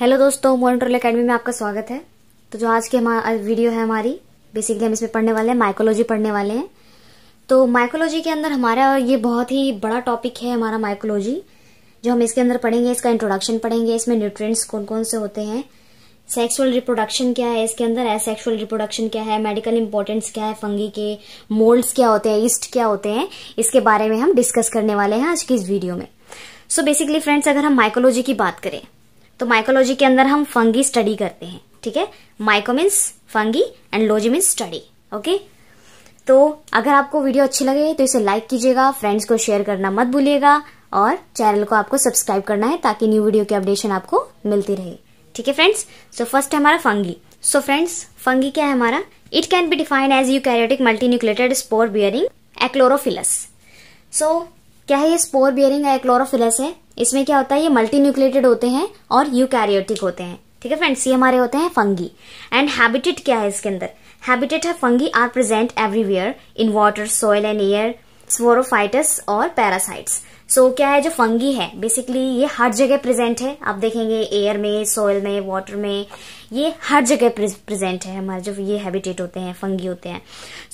Hello दोस्तों modern troll academy में आपका स्वागत है तो जो आज की हमारा वीडियो है हमारी बेसिकली हम इसमें पढ़ने वाले हैं माइकोलॉजी पढ़ने वाले हैं तो माइकोलॉजी के अंदर हमारा ये बहुत ही बड़ा टॉपिक है हमारा माइकोलॉजी जो हम इसके अंदर पढ़ेंगे इसका इंट्रोडक्शन पढ़ेंगे इसमें न्यूट्रिएंट्स कौन कौन से होते हैं सेक्सुअल रिप्रोडक्शन क्या है इसके अंदर एसेक्सुअल रिप्रोडक्शन क्या है मेडिकल इंपॉर्टेंस क्या है फंगी के मोल्ड्स क्या होते हैं ईस्ट क्या होते हैं इसके बारे में हम डिस्कस करने वाले हैं आज की इस वीडियो में सो बेसिकली फ्रेंड्स अगर हम माइकोलॉजी की बात करें तो माइकोलॉजी के अंदर हम फंगी स्टडी करते हैं ठीक है myco means fungi and logy means study okay तो अगर आपको वीडियो अच्छी लगे तो इसे लाइक कीजिएगा फ्रेंड्स को शेयर करना मत भूलिएगा और चैनल को आपको सब्सक्राइब करना है ताकि न्यू वीडियो की अपडेशन आपको मिलती रहे ठीक है फ्रेंड्स सो फर्स्ट है हमारा फंगी सो फ्रेंड्स फंगी क्या है हमारा it can be defined as eukaryotic multinucleated spore bearing achlorophyllous so क्या है ये स्पोर बियरिंग एक्लोरोफिलस है इसमें क्या होता है ये मल्टी न्यूक्लेटेड होते हैं और यूकैरियोटिक होते हैं ठीक है फ्रेंड्स ये हमारे होते हैं फंगी एंड हैबिटेट क्या है इसके अंदर हैबिटेट है fungi are present everywhere in water soil and air saprophytes और पैरासाइट्स सो so, क्या है जो फंगी है बेसिकली ये हर जगह प्रेजेंट है आप देखेंगे एयर में सॉयल में वाटर में ये हर जगह प्रेजेंट है हमारे जो ये हैबिटेट होते हैं फंगी होते हैं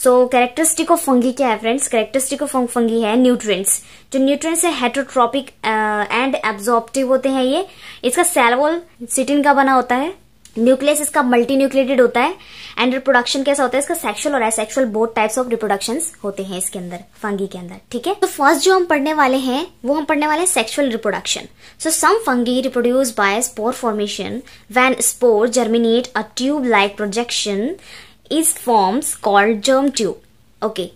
सो कैरेक्टरिस्टिक ऑफ फंगी क्या है फ्रेंड्स कैरेक्टरिस्टिक ऑफ फंगी है न्यूट्रिएंट्स जो न्यूट्रिएंट्स है एंड एब्जॉर्प्टिव होते हैं ये इसका सेलवोल सिटिन का बना होता है न्यूक्लियस इसका मल्टी न्यूक्लिएटेड होता है एंड रिप्रोडक्शन कैसा होता है इसका सेक्सुअल और asexual both types of reproduction होते हैं इसके अंदर फंगी के अंदर ठीक है तो फर्स्ट जो हम पढ़ने वाले हैं वो हम पढ़ने वाले हैं sexual reproduction so some fungi reproduce by spore formation when spore germinate a tube like projection is forms called germ tube okay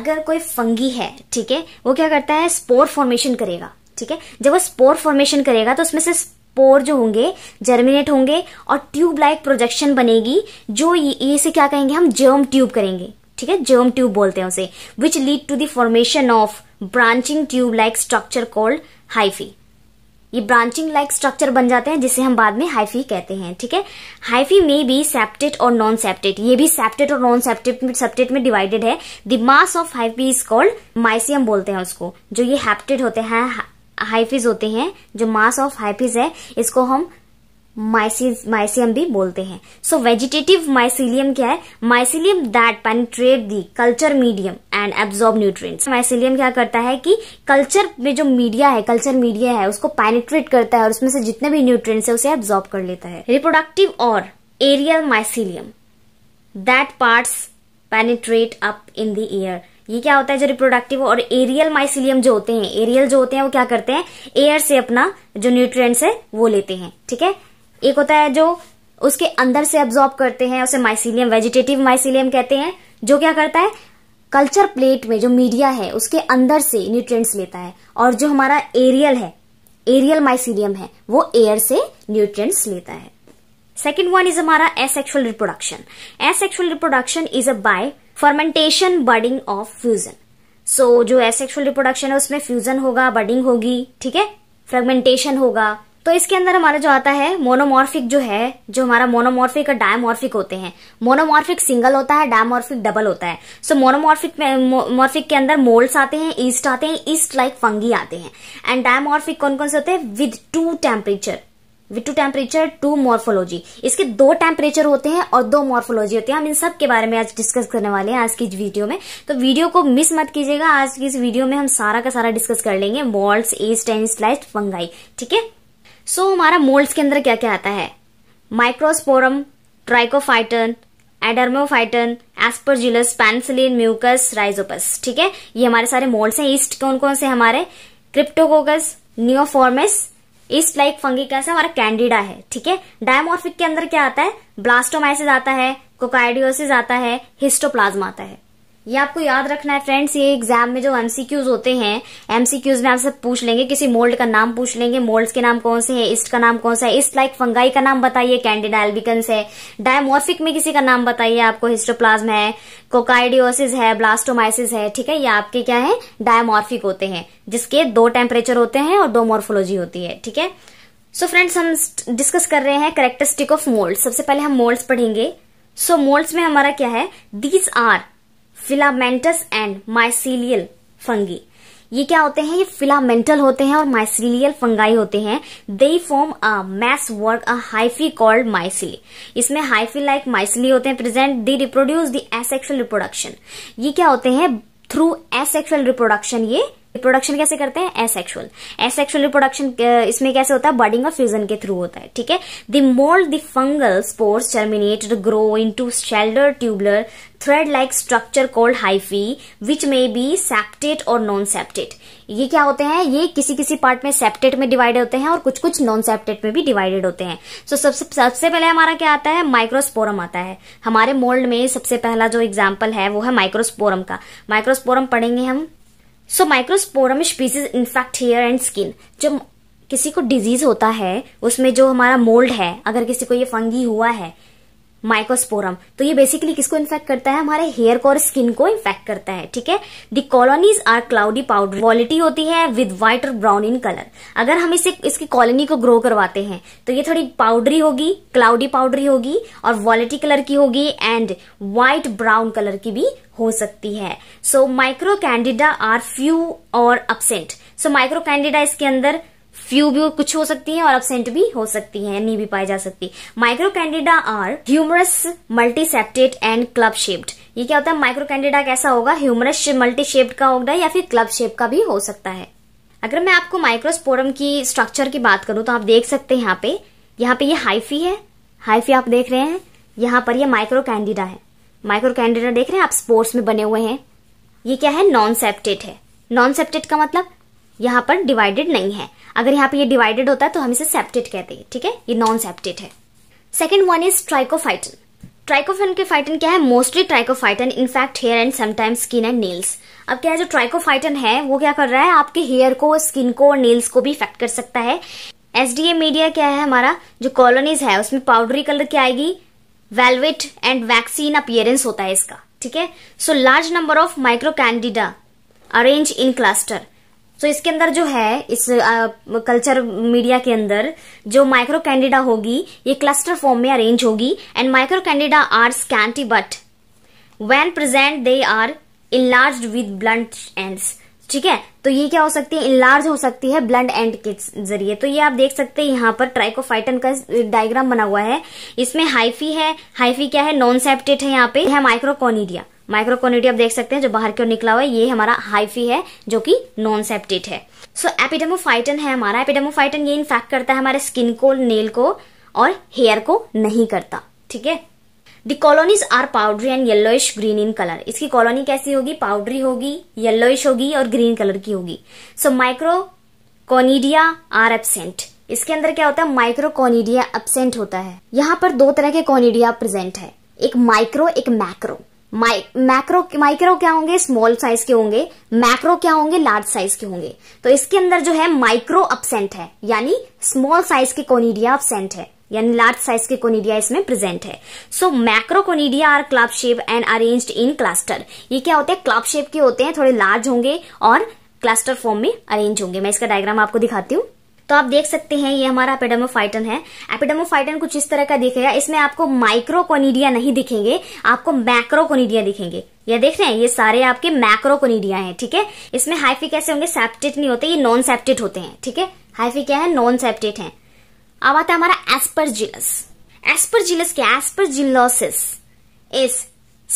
अगर कोई फंगी है ठीक है वो क्या करता है स्पोर फॉर्मेशन करेगा ठीक है जब वो स्पोर फॉर्मेशन करेगा तो उसमें से पोर जो होंगे जर्मिनेट होंगे और ट्यूब लाइक प्रोजेक्शन बनेगी जो ये से क्या कहेंगे हम जर्म ट्यूब करेंगे ठीक है जर्म ट्यूब बोलते हैं उसे which lead to the formation of branching tube like structure called hyphae ये ब्रांचिंग लाइक स्ट्रक्चर बन जाते हैं जिसे हम बाद में हाइफी कहते हैं ठीक है हाइफी में भी सेप्टेट और नॉन सेप्टेट ये भी सेप्टेट और नॉन सेप्टेट सेप्टेट में डिवाइडेड है the mass of hyphae is called mycelium बोलते हैं उसको जो ये हैप्टेट होते हैं हाइफिज होते हैं जो मास ऑफ हाइफिज है इसको हम माइसिस माइसियम भी बोलते हैं सो वेजिटेटिव माइसिलियम क्या है mycelium that penetrate the culture medium and absorb nutrients mycelium क्या करता है कि कल्चर में जो मीडिया है कल्चर मीडिया है उसको पेनिट्रेट करता है और उसमें से जितने भी न्यूट्रिएंट्स है उसे एब्जॉर्ब कर लेता है रिप्रोडक्टिव और aerial mycelium that parts penetrate up in the ये क्या होता है जो रिप्रोडक्टिव और एरियल माइसिलियम जो होते हैं एरियल जो होते हैं वो क्या करते हैं एयर से अपना जो न्यूट्रिएंट्स है वो लेते हैं ठीक है एक होता है जो उसके अंदर से एब्जॉर्ब करते हैं उसे माइसिलियम वेजिटेटिव माइसिलियम कहते हैं जो क्या करता है कल्चर प्लेट में जो मीडिया है उसके अंदर से न्यूट्रिएंट्स लेता है और जो हमारा एरियल है एरियल माइसिलियम है वो एयर से न्यूट्रिएंट्स लेता है सेकेंड वन इज हमारा asexual reproduction asexual reproduction is a by fermentation budding of fusion so जो एसेक्सुअल रिप्रोडक्शन है उसमें फ्यूजन होगा बर्डिंग होगी ठीक है फ्रेगमेंटेशन होगा तो इसके अंदर हमारा जो आता है मोनोमॉर्फिक जो है जो हमारा मोनोमॉर्फिक और डायमॉर्फिक होते हैं मोनोमॉर्फिक सिंगल होता है डायमॉर्फिक डबल होता है सो मोनोमोर्फिक मोनोमॉर्फिक मॉर्फिक के अंदर मोल्ड्स आते हैं ईस्ट आते हैं ईस्ट लाइक फंगी आते हैं एंड डायमॉर्फिक कौन कौन से होते हैं with to temperature to temperature to morphology इसके दो टेम्परेचर होते हैं और दो मॉर्फोलॉजी होती है हम इन सब के बारे में आज डिस्कस करने वाले हैं आज की इस वीडियो में तो वीडियो को मिस मत कीजिएगा आज की इस वीडियो में हम सारा का सारा डिस्कस कर लेंगे मोल्ड्स ईस्ट एंड स्लाइस्ट फंगाई ठीक है सो हमारा मोल्ड्स के अंदर क्या क्या आता है microsporum trichophyton epidermophyton aspergillus penicillin mucus rhizopus ठीक है ये हमारे सारे मोल्ड्स हैं ईस्ट कौन कौन से हमारे क्रिप्टोकोकस नियोफॉर्मेस इस लाइक फंगी क्या हमारा कैंडिडा है ठीक है डायमोर्फिक के अंदर क्या आता है ब्लास्टोमाइसिस आता है कोकाइडियोसिस आता है हिस्टोप्लाज्मा आता है ये आपको याद रखना है फ्रेंड्स ये एग्जाम में जो एमसीक्यूज होते हैं एमसीक्यूज में आपसे पूछ लेंगे किसी मोल्ड का नाम पूछ लेंगे मोल्ड्स के नाम कौन से हैं इस्ट का नाम कौन सा है इस्ट लाइक फंगाई का नाम बताइए कैंडिडा एल्बिकन्स है डायमोर्फिक में किसी का नाम बताइए आपको हिस्टोप्लाज्म है कोकाइडियोसिस है ब्लास्टोमाइसिस है ठीक है ये आपके क्या है डायमोर्फिक होते हैं जिसके दो टेम्परेचर होते हैं और दो मोर्फोलॉजी होती है ठीक है सो फ्रेंड्स हम डिस्कस कर रहे हैं करेक्टरिस्टिक ऑफ मोल्ड सबसे पहले हम मोल्ड्स पढ़ेंगे सो so, मोल्ड्स में हमारा क्या है these are filamentous and mycelial fungi ये क्या होते हैं ये फिलामेंटल होते हैं और माइसिलियल फंगाई होते हैं they form a mass work a hyphae called mycelia इसमें हाइफी लाइक माइसिली होते हैं present the reproduce the asexual reproduction ये क्या होते हैं थ्रू एसेक्सुअल रिप्रोडक्शन ये रिप्रोडक्शन कैसे करते हैं एसेक्सुअल एसेक्सुअल रिप्रोडक्शन इसमें कैसे होता है बर्डिंग और फ्यूजन के थ्रू होता है ठीक है the mould the fungal spores terminate grow into slender tubular thread like structure called hyphae which may be septate और नॉन सेप्टेट ये क्या होते हैं ये किसी किसी पार्ट में सेप्टेट में डिवाइडेड होते हैं और कुछ कुछ नॉन सेप्टेट में भी डिवाइडेड होते हैं सो so, सबसे सबसे पहले हमारा क्या आता है माइक्रोस्पोरम आता है हमारे मोल्ड में सबसे पहला जो एग्जाम्पल है वो है माइक्रोस्पोरम का माइक्रोस्पोरम पढ़ेंगे हम so Microsporum species infect hair and skin जो किसी को डिजीज होता है उसमें जो हमारा मोल्ड है अगर किसी को ये फंगी हुआ है माइकोस्पोरम तो ये बेसिकली किसको इन्फेक्ट करता है हमारे हेयर को और स्किन को इन्फेक्ट करता है ठीक है the colonies are cloudy powder quality होती है विद व्हाइट और ब्राउन इन कलर अगर हम इसे इसकी कॉलोनी को ग्रो करवाते हैं तो ये थोड़ी पाउडरी होगी क्लाउडी पाउडरी होगी और वॉलिटी कलर की होगी एंड व्हाइट ब्राउन कलर की भी हो सकती है so microconidia are few और अपसेंट सो माइक्रो कैंडिडा इसके अंदर फ्यू भी कुछ हो सकती है और अपसेंट भी हो सकती है नहीं भी पाई जा सकती microconidia are numerous multiseptate and club shaped ये क्या होता है माइक्रो कैंडिडा कैसा होगा ह्यूमरस मल्टी शेप्ड का होगा या फिर क्लब शेप का भी हो सकता है अगर मैं आपको माइक्रोस्पोरम की स्ट्रक्चर की बात करूं तो आप देख सकते हैं यहाँ पे यहाँ पे ये हाइफी है हाइफी आप देख रहे हैं यहाँ पर ये माइक्रो कैंडिडा है माइक्रो कैंडिडा देख रहे हैं आप स्पोर्ट्स में बने हुए हैं ये क्या है नॉन सेप्टेड है नॉन सेप्टेड का मतलब यहाँ पर डिवाइडेड नहीं है अगर यहाँ पे ये डिवाइडेड होता है तो हम इसे सेप्टेट कहते हैं ठीक है ये नॉन सेप्टेट है second one is Trichophyton Trichophyton के फाइटन क्या है mostly Trichophyton infect hair and sometimes skin and nails अब क्या है जो ट्राइकोफाइटन है वो क्या कर रहा है आपके हेयर को स्किन को और नेल्स को भी इफेक्ट कर सकता है एसडीए मीडिया क्या है हमारा जो कॉलोनीज है उसमें पाउडरी कलर क्या आएगी वेलवेट एंड वैक्सीन अपियरेंस होता है इसका ठीक है so large number of microconidia arrange in cluster so तो so, इसके अंदर जो है इस कल्चर मीडिया के अंदर जो माइक्रो कैंडिडा होगी ये क्लस्टर फॉर्म में अरेंज होगी and microconidia are scanty but when present they are enlarge with blunt ends ठीक है तो ये क्या हो सकती है इनलार्ज हो सकती है ब्लंट एंड के जरिए तो ये आप देख सकते हैं यहाँ पर ट्राइकोफाइटन का डायग्राम बना हुआ है इसमें हाइफी है हाइफी क्या है नॉन सेप्टेट है यहाँ पे है माइक्रोकोनिडिया माइक्रो आप देख सकते हैं जो बाहर की ओर निकला हुआ है ये हमारा हाइफी है जो कि नॉन सेप्टिट है सो so, एपिडेमोफाइटन है हमारा एपिडेमोफाइटन ये इन्फेक्ट करता है हमारे स्किन को नेल को और हेयर को नहीं करता ठीक है the colonies are powdery and yellowish green in colour इसकी कॉलोनी कैसी होगी पाउडरी होगी येल्लोइश होगी और ग्रीन कलर की होगी सो माइक्रो आर एबसेंट इसके अंदर क्या होता है माइक्रो एबसेंट होता है यहाँ पर दो तरह के कॉनिडिया प्रेजेंट है एक माइक्रो एक मैक्रो मैक्रो माइक्रो क्या होंगे स्मॉल साइज के होंगे मैक्रो क्या होंगे लार्ज साइज के होंगे तो इसके अंदर जो है माइक्रो अपसेंट है यानी स्मॉल साइज के कोनीडिया अपसेंट है यानी लार्ज साइज के कोनीडिया इसमें प्रेजेंट है so macroconidia are club shape and arrange in cluster ये क्या होते हैं क्लब शेप के होते हैं थोड़े लार्ज होंगे और क्लस्टर फॉर्म में अरेन्ज होंगे मैं इसका डायग्राम आपको दिखाती हूँ तो आप देख सकते हैं ये हमारा एपिडेमोफाइटन है एपिडेमोफाइटन कुछ इस तरह का दिखेगा इसमें आपको माइक्रोकोनिडिया नहीं दिखेंगे आपको मैक्रोकोनिडिया दिखेंगे ये देख रहे हैं ये सारे आपके मैक्रोकोनिडिया हैं ठीक है थीके? इसमें हाइफी कैसे होंगे सेप्टेट नहीं होते ये नॉन सेप्टेट होते हैं ठीक है हाइफी क्या है नॉन सेप्टेट है अब आता है हमारा एस्परजिलस एस्परजिलस क्या aspergillosis is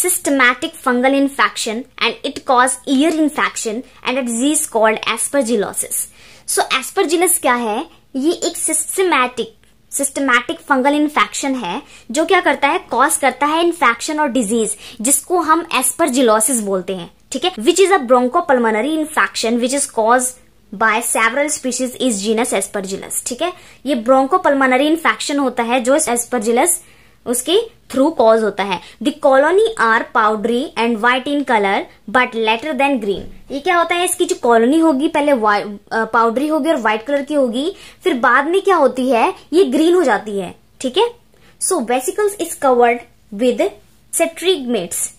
systematic fungal infection and it cause ear infection and a disease called aspergillosis so Aspergillus क्या है ये एक सिस्टमैटिक सिस्टमैटिक फंगल इन्फेक्शन है जो क्या करता है कॉज करता है इन्फेक्शन और डिजीज जिसको हम एस्परजिलोसिस बोलते हैं ठीक है which is a bronchopulmonary infection which is cause by several species is genus Aspergillus ठीक है ये ब्रोंकोपल्मोनरी इन्फेक्शन होता है जो एस्परजिलस उसके थ्रू कॉज होता है the colony are powdery and white in colour but later then green ये क्या होता है इसकी जो कॉलोनी होगी पहले पाउडरी होगी और व्हाइट कलर की होगी फिर बाद में क्या होती है ये ग्रीन हो जाती है ठीक है so vesicles is covered with sterigmata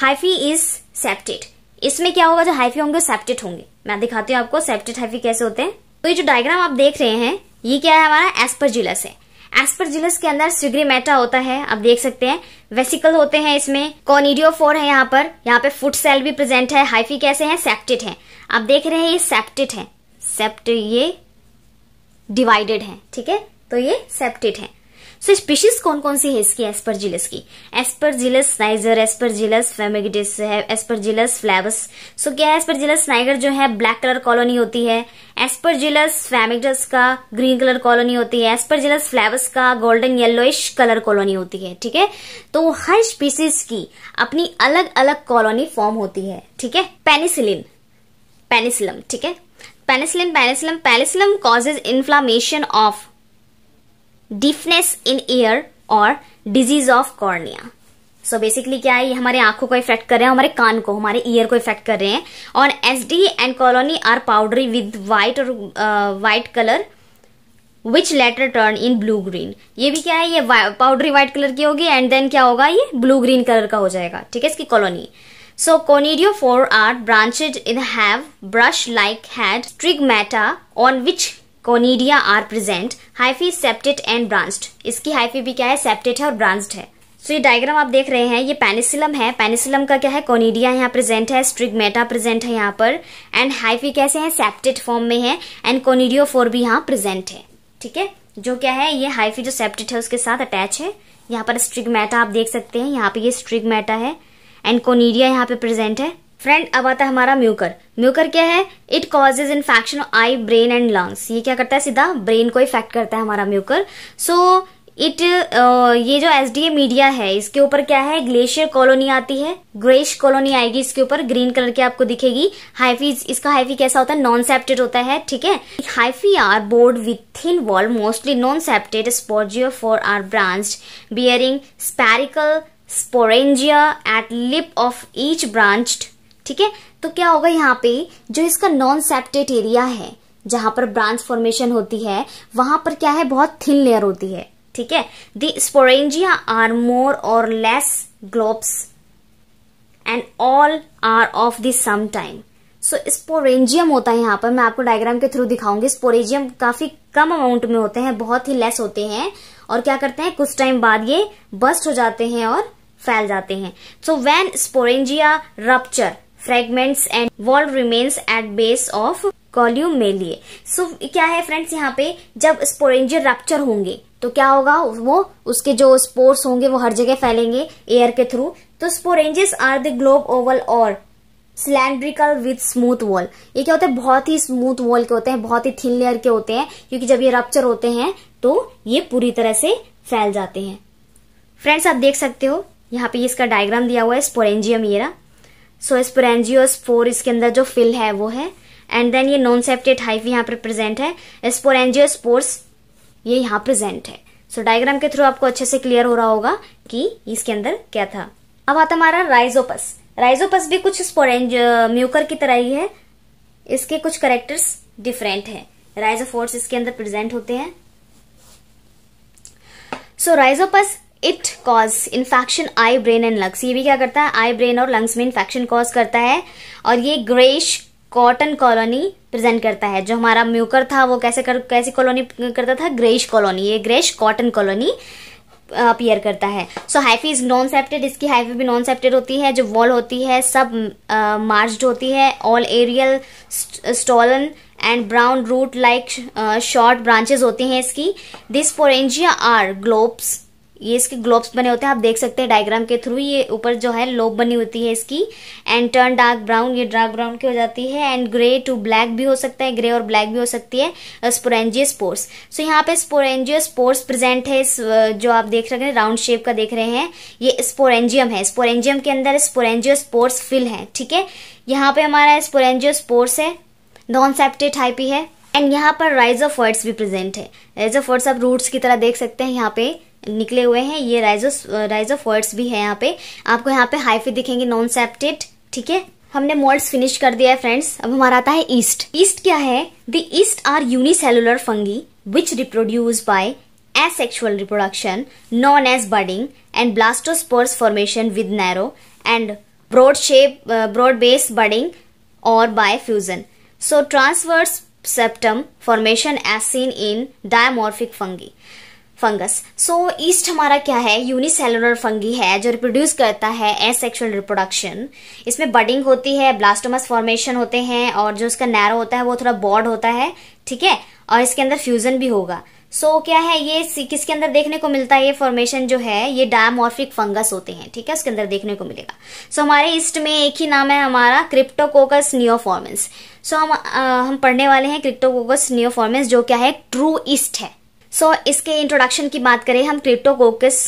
hyphae is septate इसमें क्या होगा जो हाइफी होंगे सेप्टेड होंगे मैं दिखाती हूँ आपको सेप्टेड हाइफी कैसे होते हैं तो ये जो डायग्राम आप देख रहे हैं ये क्या है हमारा एस्परजिलस है एस्परजिलस के अंदर मेटा होता है आप देख सकते हैं वेसिकल होते हैं इसमें कॉनिडियो फोर है यहाँ पर यहाँ पे फूड सेल भी प्रेजेंट है हाइफी कैसे हैं सेप्टिट है आप देख रहे हैं ये सेप्टिट है सेप्ट ये डिवाइडेड है ठीक है तो ये सेप्टिट है सो स्पीशीज कौन कौन सी है इसकी एस्परजिलस की एस्परजिलस स्नाइजर एस्परजिलस फेमेगिटिस है एस्परजिलस फ्लैवस सो क्या है एस्परजिलस नाइगर जो है ब्लैक कलर कॉलोनी होती है एस्परजिलस फेमेगिटस का ग्रीन कलर कॉलोनी होती है एस्परजिलस फ्लैवस का गोल्डन येलोइश कलर कॉलोनी होती है ठीक है तो हर स्पीसीज की अपनी अलग अलग कॉलोनी फॉर्म होती है ठीक है पेनिसिलिन पेनिसिलम ठीक है penicillin Penicillium Penicillium causes inflammation of deafness in ear और disease of cornea so basically क्या है ये हमारे आंखों को इफेक्ट कर रहे हैं हमारे कान को हमारे ईयर को इफेक्ट कर रहे हैं और S D and colony are powdery with white और white colour which later turn in blue green ये भी क्या है ये पाउडरी व्हाइट कलर की होगी एंड देन क्या होगा ये ब्लू ग्रीन कलर का हो जाएगा ठीक है इसकी colony so So for are branched in have brush like head head मैटा on which conidia are present hyphae septate and branched इसकी हाइफी भी क्या है सेप्टेट है और ब्रांस्ड है सो so, ये डायग्राम आप देख रहे हैं ये पेनिसिलम है पेनिसिलम का क्या है कोनीडिया यहाँ प्रेजेंट है स्ट्रिगमेटा प्रेजेंट है यहाँ पर एंड हाइफी कैसे है सेप्टेट फॉर्म में है एंड कोनीडियो फोर भी यहाँ प्रेजेंट है ठीक है जो क्या है ये हाइफी जो सेप्टेट है उसके साथ अटैच है यहाँ पर स्ट्रिगमेटा आप देख सकते हैं यहाँ पे ये स्ट्रिगमेटा है एंड कोनीडिया यहाँ पे प्रेजेंट है फ्रेंड अब आता है हमारा म्यूकर म्यूकर क्या है it causes infection eye brain and lungs ये क्या करता है सीधा ब्रेन को इफेक्ट करता है हमारा Mucor so so, it uh, ये जो एस डी ए मीडिया है इसके ऊपर क्या है ग्लेशियर कॉलोनी आती है ग्रेश कॉलोनी आएगी इसके ऊपर ग्रीन कलर की आपको दिखेगी हाइफी इसका हाइफी कैसा होता है नॉन सेप्टेड होता है ठीक है hyphae are broad with thin wall mostly non septate sporangiophores are branch bearing spherical sporangia at tip of each branched ठीक है तो क्या होगा यहाँ पे जो इसका नॉन सेप्टेट एरिया है जहां पर ब्रांच फॉर्मेशन होती है वहां पर क्या है बहुत थिन लेयर होती है ठीक है द स्पोरेंजिया आर मोर और less globose and all are of the same time so sporangium होता है यहाँ पर मैं आपको डायग्राम के थ्रू दिखाऊंगी स्पोरेंजियम काफी कम अमाउंट में होते हैं बहुत ही लेस होते हैं और क्या करते हैं कुछ टाइम बाद ये बस्ट हो जाते हैं और फैल जाते हैं so when sporangia rupture fragments and wall remains at base of column लिए सो क्या है फ्रेंड्स यहाँ पे जब स्पोरेंजियर रप्चर होंगे तो क्या होगा वो उसके जो स्पोर्स होंगे वो हर जगह फैलेंगे एयर के थ्रू तो sporangia are the globe oval और सिलेंड्रिकल विथ स्मूथ वॉल ये क्या होते हैं बहुत ही स्मूथ वॉल के होते हैं बहुत ही थिन लेयर के होते हैं क्योंकि जब ये रप्चर होते हैं तो ये पूरी तरह से फैल जाते हैं फ्रेंड्स आप देख सकते हो यहाँ पे इसका डायग्राम दिया हुआ है स्पोरेंजियम येरा सो so, फोर इसके अंदर जो फिल है वो है एंड देन ये नॉन सेप्टेट हाइफ यहाँ पर प्रेजेंट है स्पोरेंजियोस पोर्स ये यहाँ प्रेजेंट है सो so, डायग्राम के थ्रू आपको अच्छे से क्लियर हो रहा होगा कि इसके अंदर क्या था अब आता हमारा राइजोपस राइजोपस भी कुछ स्पोरेंज म्यूकर की तरह ही है इसके कुछ करेक्टर्स डिफरेंट है राइजोफोर्स इसके अंदर प्रेजेंट होते हैं so so, Rhizopus it cause infection eye brain and lungs ये भी क्या करता है आई ब्रेन और लंग्स में इन्फेक्शन कॉज करता है और ये ग्रेश कॉटन कॉलोनी प्रेजेंट करता है जो हमारा म्यूकर था वो कैसे कर कैसी कॉलोनी करता था ग्रेश कॉलोनी ये ग्रेश कॉटन कॉलोनी अपियर करता है so hyphae is non septate इसकी हाइफी भी नॉन सेप्टेड होती है जो वॉल होती है सब uh, होती है all aerial stolon and brown root like short branches होती हैं इसकी दिस फोरेंजिया आर ग्लोब्स ये इसके ग्लोब्स बने होते हैं आप देख सकते हैं डायग्राम के थ्रू ये ऊपर जो है लोब बनी होती है इसकी एंड टर्न डार्क ब्राउन ये डार्क ब्राउन की हो जाती है एंड ग्रे टू ब्लैक भी हो सकता है ग्रे और ब्लैक भी हो सकती है स्पोरेंजियस स्पोर्स सो यहाँ पे स्पोरेंजियस स्पोर्स प्रेजेंट है जो आप देख रहे हैं राउंड शेप का देख रहे हैं ये स्पोरेंजियम है स्पोरेंजियम के अंदर स्पोरेंजियस स्पोर्स फिल है ठीक है यहाँ पे हमारा स्पोरेंजियस स्पोर्स है नॉन सेप्टेड हाइपी है एंड यहाँ पर राइज ऑफ वर्ड्स भी प्रेजेंट है राइज ऑफ वर्ड्स आप रूट्स की तरह देख सकते हैं यहाँ पे निकले हुए हैं ये राइजो राइजोफर्ट्स uh, भी है यहाँ पे आपको यहाँ पे हाइफी दिखेंगे नॉन सेप्टेड ठीक है हमने मोल्ड फिनिश कर दिया है फ्रेंड्स अब हमारा आता है ईस्ट ईस्ट क्या है the yeast are unicellular fungi which reproduce by asexual reproduction known as budding and blastospores formation with narrow and broad shape broad base budding और by fusion so transverse septum formation as seen in dimorphic fungi fungus so so, yeast हमारा क्या है unicellular fungi है जो reproduce करता है asexual reproduction इसमें budding होती है ब्लास्टोमस फॉर्मेशन होते हैं और जो इसका नैरो होता है वो थोड़ा बॉड होता है ठीक है और इसके अंदर फ्यूजन भी होगा सो so, क्या है ये किसके अंदर देखने को मिलता है ये फॉर्मेशन जो है ये डायमॉर्फिक फंगस होते हैं ठीक है उसके अंदर देखने को मिलेगा सो so, हमारे ईस्ट में एक ही नाम है हमारा क्रिप्टोकोकस नियोफॉर्मेंस सो so, हम आ, हम पढ़ने वाले हैं क्रिप्टोकोकस नियोफॉर्मेंस जो क्या है ट्रू ईस्ट है सो so, इसके इंट्रोडक्शन की बात करें हम 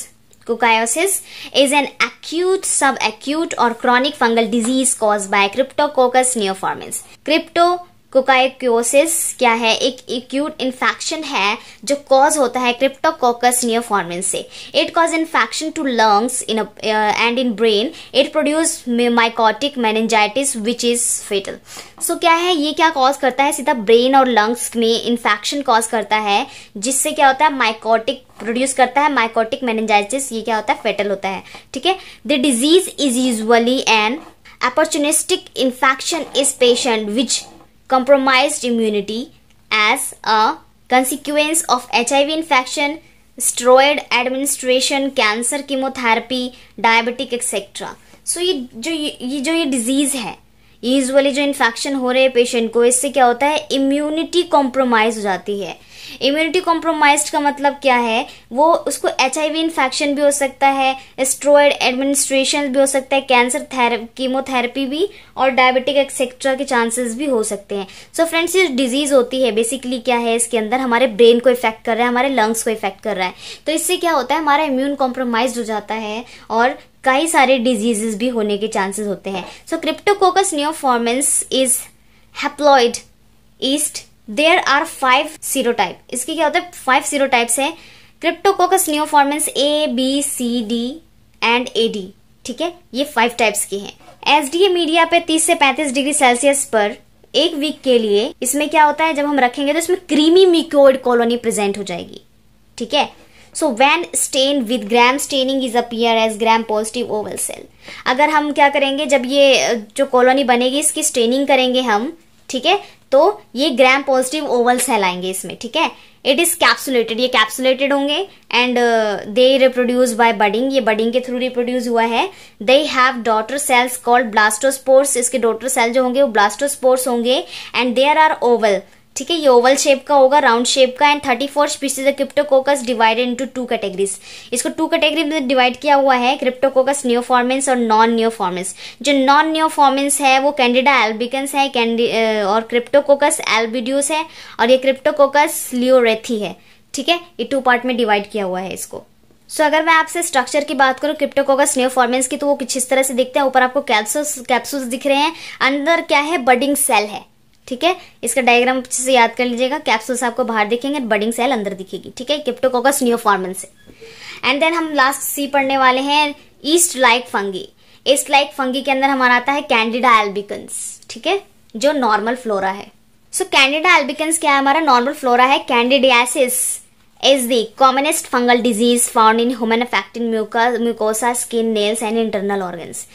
cryptococcosis is an acute subacute और chronic fungal disease cause by Cryptococcus neoformans cryptococcosis क्या है एक एक्यूट इन्फेक्शन है जो कॉज होता है क्रिप्टोकोकस नियोफॉर्मिन से it cause infection to lungs in and in brain it produce mycotic meningitis which is fatal so क्या है ये क्या कॉज करता है सीधा ब्रेन और लंग्स में इन्फेक्शन कॉज करता है जिससे क्या होता है माइकोटिक प्रोड्यूस करता है माइकोटिक मैनेजाइटिस ये क्या होता है फेटल होता है ठीक है the disease is usually an opportunistic infection is patient which compromised immunity as a consequence of HIV infection, steroid administration, cancer chemotherapy, diabetic etc. so, ये जो ये जो ये disease है यूजली जो इन्फेक्शन हो रहे हैं पेशेंट को इससे क्या होता है इम्यूनिटी कॉम्प्रोमाइज़ हो जाती है इम्यूनिटी कॉम्प्रोमाइज का मतलब क्या है वो उसको एच इन्फेक्शन भी हो सकता है स्ट्रोइड एडमिनिस्ट्रेशन भी हो सकता है कैंसर कीमोथेरेपी भी और डायबिटिक एक्सेट्रा के चांसेस भी हो सकते हैं सो so फ्रेंड्स ये डिजीज होती है बेसिकली क्या है इसके अंदर हमारे ब्रेन को इफेक्ट कर रहा है हमारे लंग्स को इफेक्ट कर रहा है तो इससे क्या होता है हमारा इम्यून कॉम्प्रोमाइज हो जाता है और कई सारे डिजीजेस भी होने के चांसेस होते हैं so Cryptococcus neoformans is haploid yeast there are five type इसके क्या होता है फाइव सीरो टाइप्स हैं Cryptococcus neoformans A B C D and A D ठीक है ये फाइव टाइप्स की हैं एस डी ए मीडिया पे 30 से 35 डिग्री सेल्सियस पर एक वीक के लिए इसमें क्या होता है जब हम रखेंगे तो इसमें क्रीमी मिकोइड कॉलोनी प्रेजेंट हो जाएगी ठीक है so when stain with gram staining is appear as gram positive oval cell अगर हम क्या करेंगे जब ये जो कॉलोनी बनेगी इसकी स्टेनिंग करेंगे हम ठीक है तो ये ग्राम पॉजिटिव सेल आएंगे इसमें ठीक है इट इज कैप्सुलेटेड ये कैप्सुलेटेड होंगे and they reproduce by budding ये बडिंग के थ्रू रिप्रोड्यूस हुआ है they have daughter cells called blastospores इसके डॉटर सेल जो होंगे वो ब्लास्टोस्पोर्स होंगे एंड देयर आर ओवल ठीक है ये ओवल शेप का होगा राउंड शेप का and thirty four species of Cryptococcus divided into two categories इसको टू कैटेगरी में डिवाइड किया हुआ है क्रिप्टोकोकस न्योफॉर्मेंस और नॉन न्योफॉर्मेंस जो नॉन न्योफॉर्मेंस है वो कैंडिडा एल्बिकन्स है कैंडी और क्रिप्टोकोकस एल्बिड्यूस है और ये क्रिप्टोकोकस लियोरेथी है ठीक है ये टू पार्ट में डिवाइड किया हुआ है इसको सो so, अगर मैं आपसे स्ट्रक्चर की बात करूँ क्रिप्टोकोकस न्योफॉर्मेंस की तो वो कुछ इस तरह से दिखते हैं ऊपर आपको कैप्सूल कैप्सूल दिख रहे हैं अंदर क्या है बडिंग सेल है ठीक है इसका डायग्राम अच्छे से याद कर लीजिएगा कैप्सूल्स आपको बाहर दिखेंगे बडिंग सेल अंदर दिखेगी ठीक है किप्टोकोकस न्यूफॉर्मन से एंड देन हम लास्ट सी पढ़ने वाले हैं yeast like fungi yeast like fungi के अंदर हमारा आता है कैंडिडा एल्बिकन्स ठीक है जो नॉर्मल फ्लोरा है सो कैंडिडा एल्बिकन्स क्या है हमारा नॉर्मल फ्लोरा है candidiasis is the commonest fungal disease found in human affecting mucosa skin nails and internal organs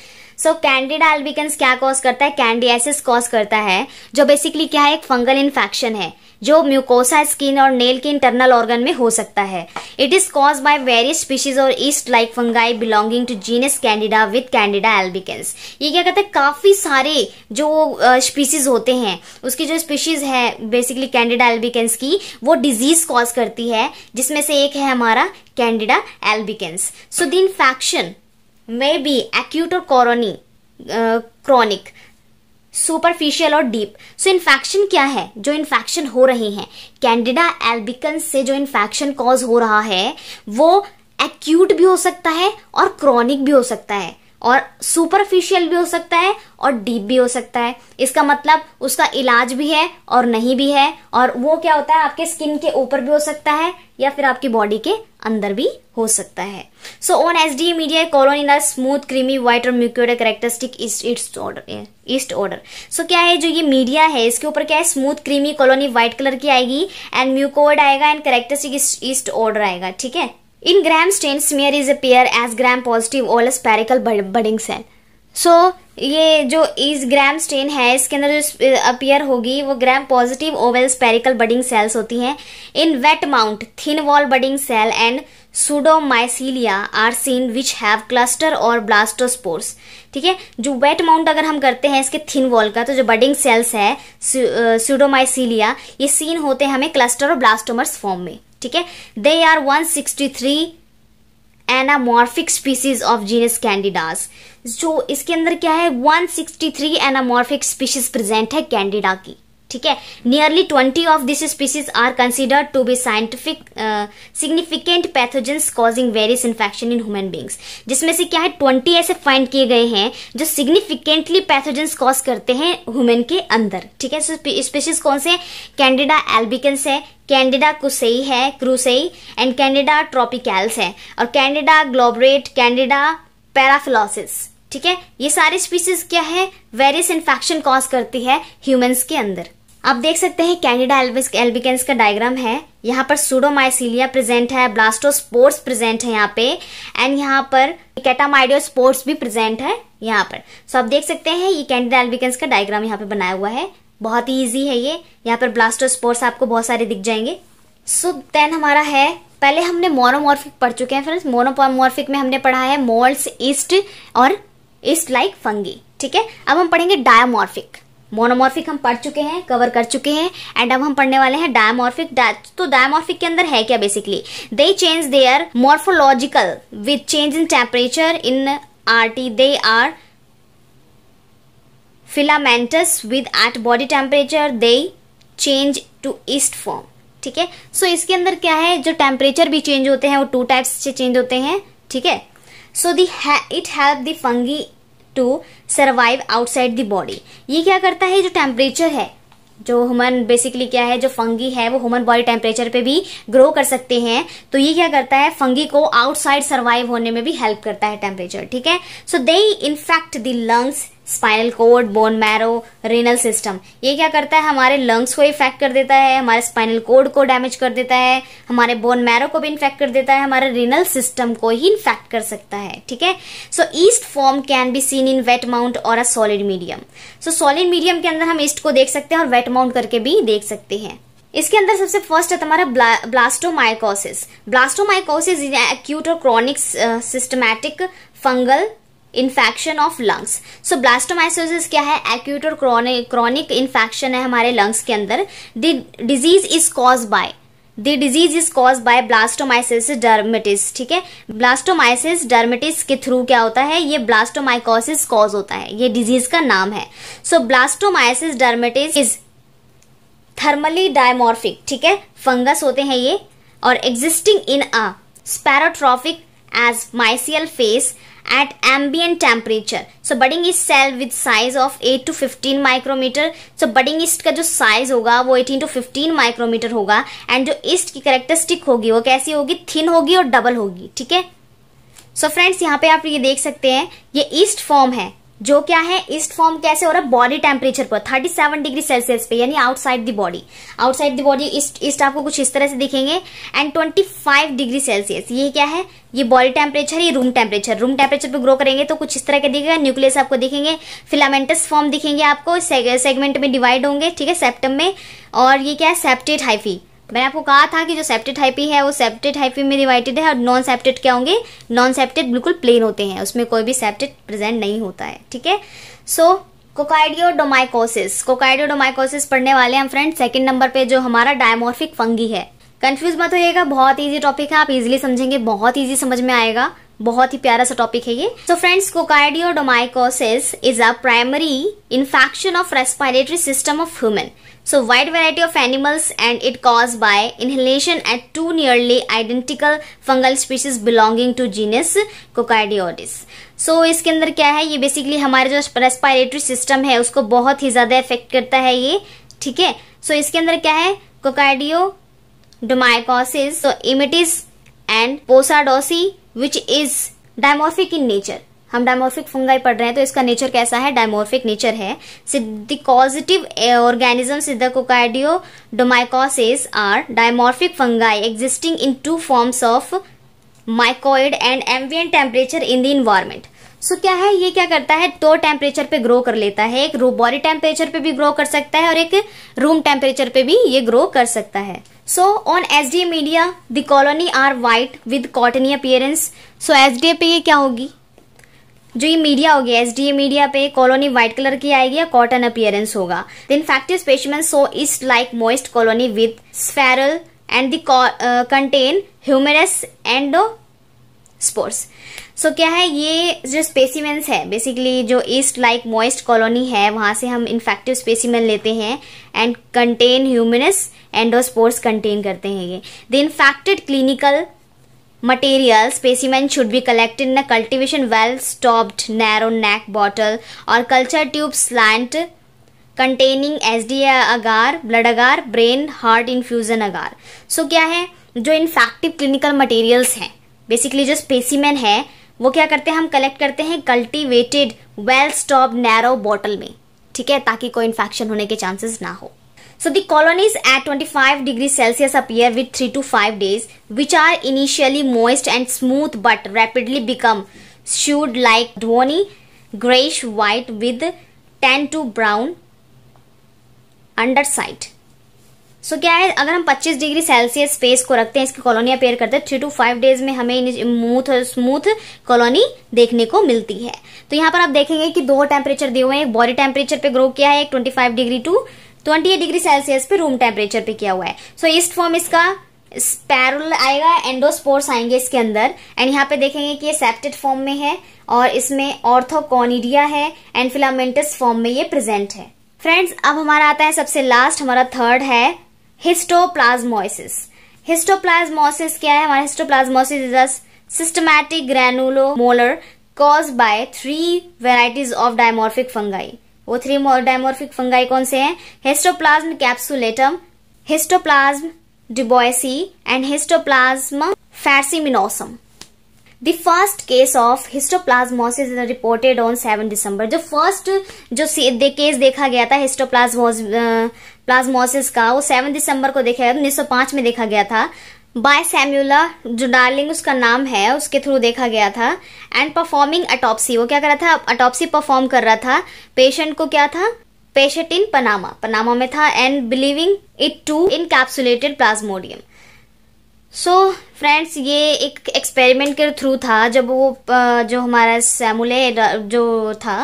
so Candida albicans क्या कॉज करता है कैंडियासिस कॉज करता है जो बेसिकली क्या है एक फंगल इन्फेक्शन है जो म्यूकोसा स्किन और नेल के इंटरनल ऑर्गन में हो सकता है it is cause by various species और yeast like fungi belonging to genus Candida with Candida albicans ये क्या कहते हैं काफी सारे जो स्पीशीज होते हैं उसकी जो स्पीशीज है बेसिकली कैंडिडा एल्बिकन्स की वो डिजीज कॉज करती है जिसमें से एक है हमारा Candida albicans so the infection may be acute और corony, क्रॉनिक सुपरफिशियल और डीप सो इन्फेक्शन क्या है जो इन्फेक्शन हो रहे हैं कैंडिडा एल्बिकन से जो इन्फेक्शन कॉज हो रहा है वो एक्यूट भी हो सकता है और क्रॉनिक भी हो सकता है और सुपरफिशियल भी हो सकता है और डीप भी हो सकता है इसका मतलब उसका इलाज भी है और नहीं भी है और वो क्या होता है आपके स्किन के ऊपर भी हो सकता है या फिर आपकी बॉडी के अंदर भी हो सकता है so on S D media colony the smooth creamy white और mucoid characteristic yeast odour so क्या है जो ये मीडिया है इसके ऊपर क्या है smooth creamy colony white colour की आएगी एंड म्यूकोड आएगा एंड करेक्टरिस्टिक ईस्ट ऑर्डर आएगा ठीक है In gram stain, smearies appear as gram positive or a spherical budding cell. So so, ये जो इस ग्राम स्टेन है इसके अंदर जो अपियर होगी वो gram positive oval spherical budding cells होती हैं in wet mount thin wall budding cell and pseudomycelia are seen which have cluster और ब्लास्टोस्पोर्स ठीक है जो वेट माउंट अगर हम करते हैं इसके थिन वॉल का तो जो बडिंग सेल्स है सुडोमाइसिलिया ये सीन होते हैं हमें क्लस्टर और ब्लास्टोमर्स फॉर्म में ठीक है they are 163 anamorphic species of genus Candida's जो इसके अंदर क्या है 163 एनामॉर्फिक स्पीशीज प्रेजेंट है कैंडिडा की ठीक है nearly twenty of this species are considered to be scientific significant pathogens causing various infection in human beings जिसमें से क्या है ट्वेंटी ऐसे फाइंड किए गए हैं जो सिग्निफिकेंटली पैथोजेंस कॉज करते हैं ह्यूमन के अंदर ठीक है स्पीसीज कौन से कैंडिडा एल्बिकन्स है कैंडिडा कुसेई है क्रूसेई एंड कैंडिडा ट्रॉपिकल्स है और कैंडिडा ग्लोबरेट कैंडिडा पैराफिलोसिस ठीक है ये सारी स्पीसीज क्या है वेरियस इन्फेक्शन कॉज करती है ह्यूमंस के अंदर आप देख सकते हैं कैंडिडा एल्बिस एल्बिकेंस का डायग्राम है यहाँ पर सूडोमाइसिलिया प्रेजेंट है स्पोर्ट्स प्रेजेंट है यहाँ पे एंड यहाँ पर कैटामाइडियो स्पोर्ट्स भी प्रेजेंट है यहाँ पर सो आप देख सकते हैं ये कैंडिडा एल्बिकेंस का डायग्राम यहाँ पे बनाया हुआ है बहुत ही ईजी है ये यहाँ पर ब्लास्टोस्पोर्ट्स आपको बहुत सारे दिख जाएंगे सो so, देन हमारा है पहले हमने मोनोमोर्फिक पढ़ चुके हैं फ्रेंड्स मोनोमोर्फिक में हमने पढ़ा है मोल्स ईस्ट और ईस्ट लाइक फंगी ठीक है अब हम पढ़ेंगे डायमोर्फिक मोनोमॉर्फिक हम पढ़ चुके हैं कवर कर चुके हैं एंड अब हम पढ़ने वाले हैं डायमॉर्फिक तो डायमॉर्फिक के अंदर है क्या basically they change their morphological with change in temperature in टी they are filamentous with at body temperature they change to yeast form ठीक है सो इसके अंदर क्या है जो टेम्परेचर भी चेंज होते हैं वो टू टाइप्स से चेंज होते हैं ठीक है so the it help the fungi to survive outside the body ये क्या करता है जो टेम्परेचर है जो ह्यूमन बेसिकली क्या है जो फंगी है वो ह्यूमन बॉडी टेम्परेचर पे भी ग्रो कर सकते हैं तो ये क्या करता है फंगी को आउटसाइड सर्वाइव होने में भी हेल्प करता है टेम्परेचर ठीक है so they infect the lungs spinal cord bone marrow renal system ये क्या करता है हमारे लंग्स को इफेक्ट कर देता है हमारे स्पाइनल कोड को डैमेज कर देता है हमारे बोन मैरो को भी इन्फेक्ट कर देता है हमारे रेनल सिस्टम को ही इन्फेक्ट कर सकता है ठीक है so yeast form can be seen in wet mount और a solid medium so solid medium के अंदर हम ईस्ट को देख सकते हैं और वेट माउंट करके भी देख सकते हैं इसके अंदर सबसे फर्स्ट है तुम्हारा ब्ला, ब्लास्टोमाइकोसिस ब्लास्टोमाइकोसिस इज एक्यूट और chronic systematic fungal infection of lungs so blastomycosis क्या है एक्यूट और क्रॉनिक इन्फेक्शन है हमारे लंग्स के अंदर the disease is cause by the disease is cause by blastomyces dermatitidis ठीक है ब्लास्टोमाइसिस डर्मेटिस के थ्रू क्या होता है ये ब्लास्टोमाइकोसिस कॉज होता है ये डिजीज का नाम है so blastomyces dermatitidis is thermally dimorphic ठीक है फंगस होते हैं ये और existing in a saprotrophic as mycelial phase at ambient temperature. So budding yeast cell with size of 8 to 15 micrometer. So budding yeast ka jo size hoga wo 18 to 15 micrometer hoga and jo yeast ki characteristic hogi wo kaisi hogi thin hogi aur double hogi theek hai so friends yahan pe aap ye dekh sakte hain ye yeast form hai जो क्या है east form कैसे हो रहा है body temperature पर 37 degree Celsius पे यानी outside the body outside the body yeast yeast आपको कुछ इस तरह से दिखेंगे एंड 25 डिग्री सेल्सियस ये क्या है ये बॉडी टेम्परेचर ये रूम टेम्परेचर रूम टेम्परेचर पे ग्रो करेंगे तो कुछ इस तरह के दिखेगा न्यूक्लियस आपको दिखेंगे फिलामेंटस फॉर्म दिखेंगे आपको सेगमेंट में डिवाइड होंगे ठीक है सेप्टम में और ये क्या है सेप्टेट हाइफी मैंने आपको कहा था कि जो हाइपी है वो हाइपी में डिवाइडेड है और नॉन सेप्टेट क्या होंगे नॉन सेप्टेड बिल्कुल प्लेन होते हैं उसमें कोई भी सेप्टेड प्रेजेंट नहीं होता है ठीक है सो कोकाइडियोडोमाइकोसिस कोकाइडियोडोमाइकोसिस पढ़ने वाले हम फ्रेंड सेकंड नंबर पे जो हमारा डायमोर्फिक फंगी है कंफ्यूज मत होइएगा बहुत इजी टॉपिक है आप इजीली समझेंगे बहुत इजी समझ में आएगा बहुत ही प्यारा सा टॉपिक है ये so friends coccidioidomycosis is a primary infection of respiratory system of human so wide variety of animals and it cause by inhalation at two nearly identical fungal species belonging to genus Coccidioides so so, इसके अंदर क्या है ये basically हमारे जो respiratory system है उसको बहुत ही ज्यादा इफेक्ट करता है ये ठीक है सो इसके अंदर क्या है coccidioidomycosis so immitis and posadasii which is dimorphic in nature हम डायमोर्फिक फंगाई पढ़ रहे हैं तो इसका नेचर कैसा है डायमोर्फिक नेचर है so the causative organism so the coccidioidomycosis are dimorphic fungi existing in two forms of mycoid and ambient temperature in the environment so क्या है ये क्या करता है दो टेम्परेचर पे ग्रो कर लेता है एक बॉडी टेम्परेचर पे भी ग्रो कर सकता है और एक रूम टेम्परेचर पे भी ये ग्रो कर सकता है so on S D media the colony are white with cottony appearance so S D पे ये क्या होगी जो ये मीडिया हो गया एस डी मीडिया पे कॉलोनी व्हाइट कलर की आएगी या कॉटन अपियरेंस होगा then infective specimen so is like moist colony with spherule and contain numerous endospores so क्या है ये जो स्पेसिमेंस है बेसिकली जो ईस्ट लाइक मॉइस्ट कॉलोनी है वहां से हम इन्फेक्टिव स्पेसिमेंट लेते हैं and contain numerous endospores contain करते हैं ये the infected clinical Material specimen should be collected in a cultivation well stopped narrow neck bottle or culture tube slant containing SDA agar, blood agar, brain, heart infusion agar. So क्या है जो infective clinical materials हैं basically जो specimen है वो क्या करते हैं हम कलेक्ट करते हैं cultivated well stop narrow bottle में ठीक है ताकि कोई इन्फेक्शन होने के चांसेस ना हो So the colonies at 25 degrees Celsius appear with 3 to 5 days which are initially moist and smooth but rapidly become shoot like dhoni grayish white with tan to brown underside so so, क्या है अगर हम 25 degree Celsius space को रखते हैं इसकी colony appear करते हैं थ्री टू फाइव डेज में हमें स्मूथ स्मूथ कॉलोनी देखने को मिलती है तो यहाँ पर आप देखेंगे कि दो टेम्परेचर दिए हुए हैं एक बॉडी टेम्परेचर पे ग्रो किया है एक 25 degree to eight degree Celsius पे रूम टेम्परेचर पे किया हुआ है सो so, ईस्ट फॉर्म इसका स्पैरुल आएगा एंडोस्पोर्स आएंगे इसके अंदर एंड यहाँ पे देखेंगे कि ये सेप्टेड फॉर्म में है और इसमें ऑर्थोकॉनिडिया है एंड फिलामेंटस फॉर्म में ये प्रेजेंट है फ्रेंड्स अब हमारा आता है सबसे लास्ट हमारा थर्ड है हिस्टोप्लाज्मोसिस हिस्टोप्लाज्मोसिस क्या है हमारा histoplasmosis is a systematic granulomatous cause by three varieties of dimorphic fungi वो थ्री डायमोर्फिक फंगाई कौन से हैं histoplasma capsulatum histoplasma duboisii and histoplasma farciminosum the first case of histoplasmosis is reported on seven December जो first जो case देखा गया था histoplasmosis का वो सेवन दिसंबर को देखा गया उन्नीस सौ पांच में देखा गया था बाय सैम्यूला जो डार्लिंग उसका नाम है उसके थ्रू देखा गया था एंड परफॉर्मिंग अटोप्सी वो क्या कर रहा था अटोप्सी परफॉर्म कर रहा था पेशेंट को क्या था पेशेंट इन पनामा पनामा में था and believing it to encapsulated plasmodium so friends ये एक एक्सपेरिमेंट के थ्रू था जब वो जो हमारा सैमुले जो था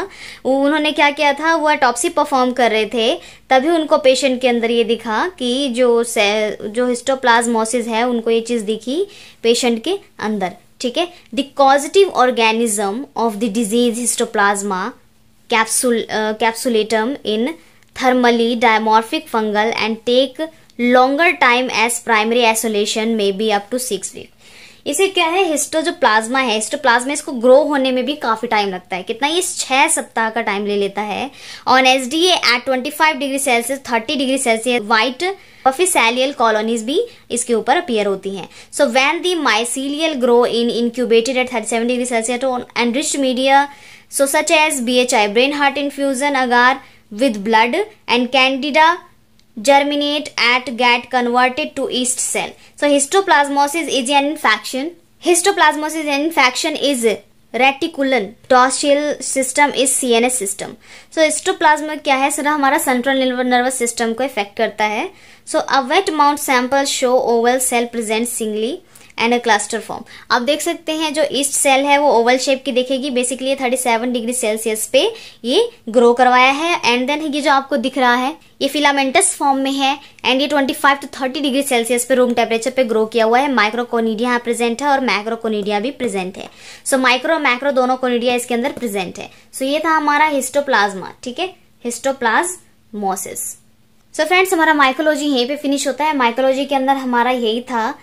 उन्होंने क्या किया था वो अटॉपसी परफॉर्म कर रहे थे तभी उनको पेशेंट के अंदर ये दिखा कि जो जो हिस्टोप्लाज्मोसिस है उनको ये चीज़ दिखी पेशेंट के अंदर ठीक है the causative organism of the disease histoplasma capsul capsulatum in thermally dimorphic fungal and take longer time as primary isolation may be up to six week इसे क्या है हिस्टो जो प्लाज्मा है प्लाज्मा इसको ग्रो होने में भी काफी टाइम लगता है कितना ये छह सप्ताह का टाइम ले लेता है on S D at twenty five degree Celsius thirty degree Celsius white puffy mycelial colonies भी इसके ऊपर अपियर होती हैं so when the mycelial grow in incubated at thirty seven degree Celsius on enrich media so such as B H I brain heart infusion agar with blood and candida germinate and get converted to yeast cell. So histoplasmosis is an infection. Histoplasmosis an infection is reticuloendothelial system is CNS system so histoplasma क्या है sir हमारा central nervous system को effect करता है so a wet mount sample show oval cell present singly and a cluster form आप देख सकते हैं जो ईस्ट सेल है वो ओवल शेप की देखेगी बेसिकली ये सेवन डिग्री सेल्सियस पे ये ग्रो करवाया है एंड देन ये जो आपको दिख रहा है ये फिलामेंटस फॉर्म में है एंड ये 25 टू थर्टी डिग्री सेल्सियस पे रूम टेम्परेचर पे ग्रो किया हुआ है माइक्रोकोनीडिया यहाँ प्रेजेंट है और मैक्रोकोनीडिया भी प्रेजेंट है सो माइक्रो मैक्रो दोनों कोनीडिया इसके अंदर प्रेजेंट है सो so, ये था हमारा हिस्टोप्लाज्मा ठीक है हिस्टोप्लाज्मोसिस सो फ्रेंड्स हमारा माइकोलॉजी यहीं पे फिनिश होता है माइकोलॉजी के अंदर हमारा यही था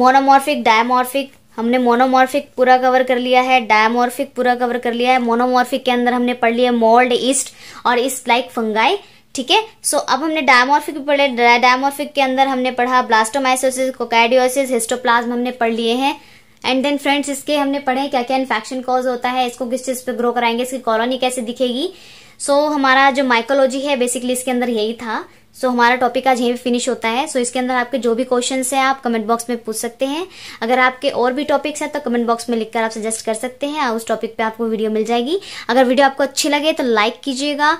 मोनोमॉर्फिक डायमॉर्फिक हमने मोनोमॉर्फिक पूरा कवर कर लिया है डायमॉर्फिक पूरा कवर कर लिया है मोनोमॉर्फिक के अंदर हमने पढ़ लिया मोल्ड ईस्ट और ईस्ट लाइक फंगाई ठीक है सो अब हमने डायमॉर्फिक भी पढ़े डायमॉर्फिक के अंदर हमने पढ़ा ब्लास्टोमाइसोसिस कोकाइडियोसिस हिस्टोप्लाज्म हमने पढ़ लिए हैं एंड देन फ्रेंड्स इसके हमने पढ़े क्या क्या इन्फेक्शन कॉज होता है इसको किस चीज पे ग्रो कराएंगे इसकी कॉलोनी कैसे दिखेगी सो so, हमारा जो माइकोलॉजी है बेसिकली इसके अंदर यही था सो so, हमारा टॉपिक आज यहीं पे फिनिश होता है सो so, इसके अंदर आपके जो भी क्वेश्चन हैं आप कमेंट बॉक्स में पूछ सकते हैं अगर आपके और भी टॉपिक्स हैं तो कमेंट बॉक्स में लिखकर आप सजेस्ट कर सकते हैं उस टॉपिक पे आपको वीडियो मिल जाएगी अगर वीडियो आपको अच्छी लगे तो लाइक कीजिएगा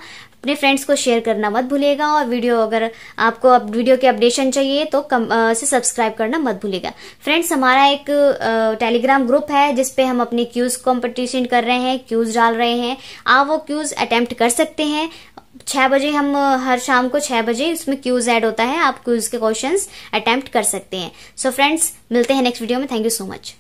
अपने फ्रेंड्स को शेयर करना मत भूलिएगा और वीडियो अगर आपको अब वीडियो के अपडेशन चाहिए तो कम से सब्सक्राइब करना मत भूलेगा फ्रेंड्स हमारा एक टेलीग्राम ग्रुप है जिसपे हम अपने क्यूज कंपटीशन कर रहे हैं क्यूज डाल रहे हैं आप वो क्यूज अटेम्प्ट कर सकते हैं छः बजे हम हर शाम को छः बजे इसमें क्यूज ऐड होता है आप क्यूज के क्वेश्चंस अटेम्प्ट कर सकते हैं सो so फ्रेंड्स मिलते हैं नेक्स्ट वीडियो में थैंक यू सो मच